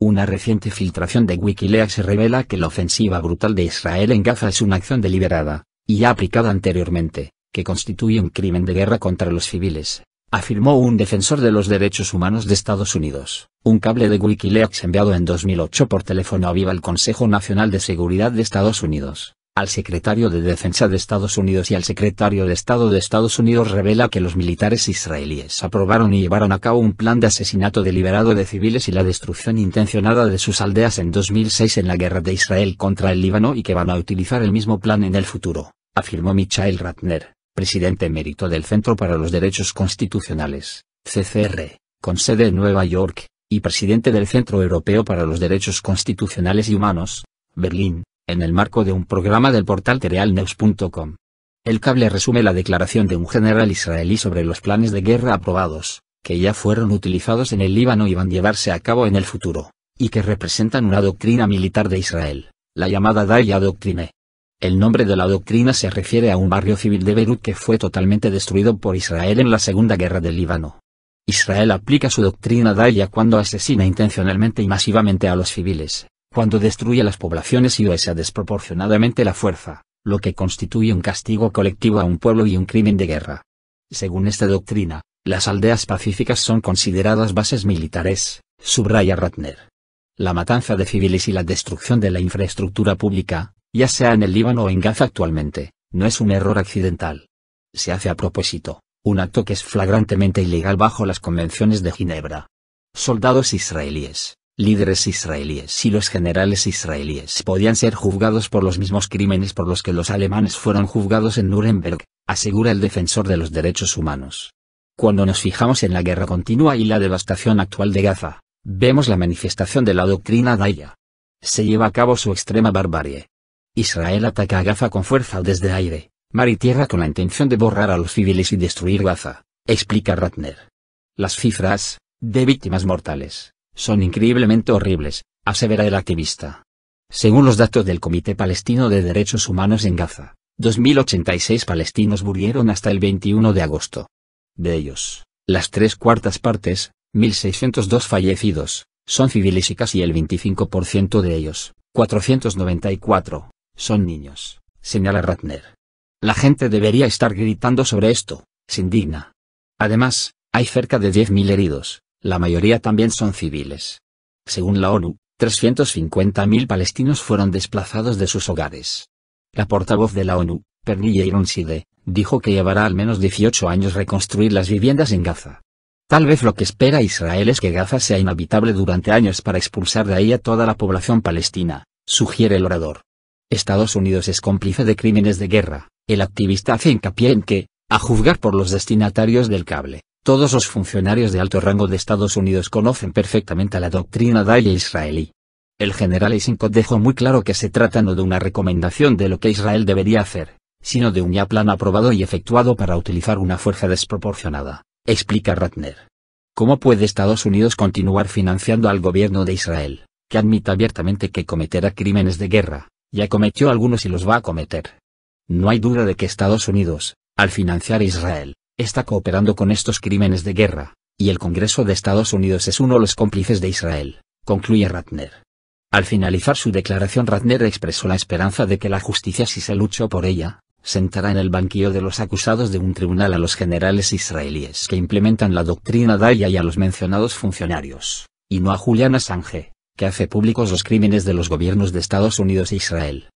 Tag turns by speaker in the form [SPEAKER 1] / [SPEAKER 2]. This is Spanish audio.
[SPEAKER 1] Una reciente filtración de Wikileaks revela que la ofensiva brutal de Israel en Gaza es una acción deliberada, y aplicada anteriormente, que constituye un crimen de guerra contra los civiles, afirmó un defensor de los derechos humanos de Estados Unidos. Un cable de Wikileaks enviado en 2008 por teléfono a viva el Consejo Nacional de Seguridad de Estados Unidos, al secretario de Defensa de Estados Unidos y al secretario de Estado de Estados Unidos revela que los militares israelíes aprobaron y llevaron a cabo un plan de asesinato deliberado de civiles y la destrucción intencionada de sus aldeas en 2006 en la guerra de Israel contra el Líbano y que van a utilizar el mismo plan en el futuro, afirmó Michael Ratner, presidente emérito del Centro para los Derechos Constitucionales, CCR, con sede en Nueva York, y presidente del Centro Europeo para los Derechos Constitucionales y Humanos, Berlín, en el marco de un programa del portal terealnews.com. El cable resume la declaración de un general israelí sobre los planes de guerra aprobados, que ya fueron utilizados en el Líbano y van a llevarse a cabo en el futuro, y que representan una doctrina militar de Israel, la llamada Daya Doctrine. El nombre de la doctrina se refiere a un barrio civil de Beirut que fue totalmente destruido por Israel en la Segunda Guerra del Líbano. Israel aplica su doctrina Daya cuando asesina intencionalmente y masivamente a los civiles, cuando destruye las poblaciones y usa desproporcionadamente la fuerza, lo que constituye un castigo colectivo a un pueblo y un crimen de guerra. Según esta doctrina, las aldeas pacíficas son consideradas bases militares, subraya Ratner. La matanza de civiles y la destrucción de la infraestructura pública, ya sea en el Líbano o en Gaza actualmente, no es un error accidental. Se hace a propósito, un acto que es flagrantemente ilegal bajo las convenciones de Ginebra. Soldados israelíes, líderes israelíes y los generales israelíes podían ser juzgados por los mismos crímenes por los que los alemanes fueron juzgados en Nuremberg, asegura el defensor de los derechos humanos. Cuando nos fijamos en la guerra continua y la devastación actual de Gaza, vemos la manifestación de la doctrina Daya. Se lleva a cabo su extrema barbarie. Israel ataca a Gaza con fuerza desde aire, mar y tierra con la intención de borrar a los civiles y destruir Gaza, explica Ratner. Las cifras, de víctimas mortales, son increíblemente horribles, asevera el activista. Según los datos del Comité Palestino de Derechos Humanos en Gaza, 2.086 palestinos murieron hasta el 21 de agosto. De ellos, las tres cuartas partes, 1.602 fallecidos, son civiles y casi el 25% de ellos, 494, son niños, señala Ratner. La gente debería estar gritando sobre esto, se indigna. Además, hay cerca de 10.000 heridos, la mayoría también son civiles. Según la ONU, 350.000 palestinos fueron desplazados de sus hogares. La portavoz de la ONU, Pernille Ironside, dijo que llevará al menos 18 años reconstruir las viviendas en Gaza. Tal vez lo que espera Israel es que Gaza sea inhabitable durante años para expulsar de ahí a toda la población palestina, sugiere el orador. Estados Unidos es cómplice de crímenes de guerra, el activista hace hincapié en que, a juzgar por los destinatarios del cable, todos los funcionarios de alto rango de Estados Unidos conocen perfectamente la doctrina Daily israelí. El general Isinkot dejó muy claro que se trata no de una recomendación de lo que Israel debería hacer, sino de un ya plan aprobado y efectuado para utilizar una fuerza desproporcionada, explica Ratner. ¿Cómo puede Estados Unidos continuar financiando al gobierno de Israel, que admite abiertamente que cometerá crímenes de guerra, ya cometió algunos y los va a cometer? No hay duda de que Estados Unidos, al financiar a Israel, está cooperando con estos crímenes de guerra, y el Congreso de Estados Unidos es uno de los cómplices de Israel, concluye Ratner. Al finalizar su declaración Ratner expresó la esperanza de que la justicia si se luchó por ella, sentará en el banquillo de los acusados de un tribunal a los generales israelíes que implementan la doctrina Daya y a los mencionados funcionarios, y no a Juliana Assange, que hace públicos los crímenes de los gobiernos de Estados Unidos e Israel.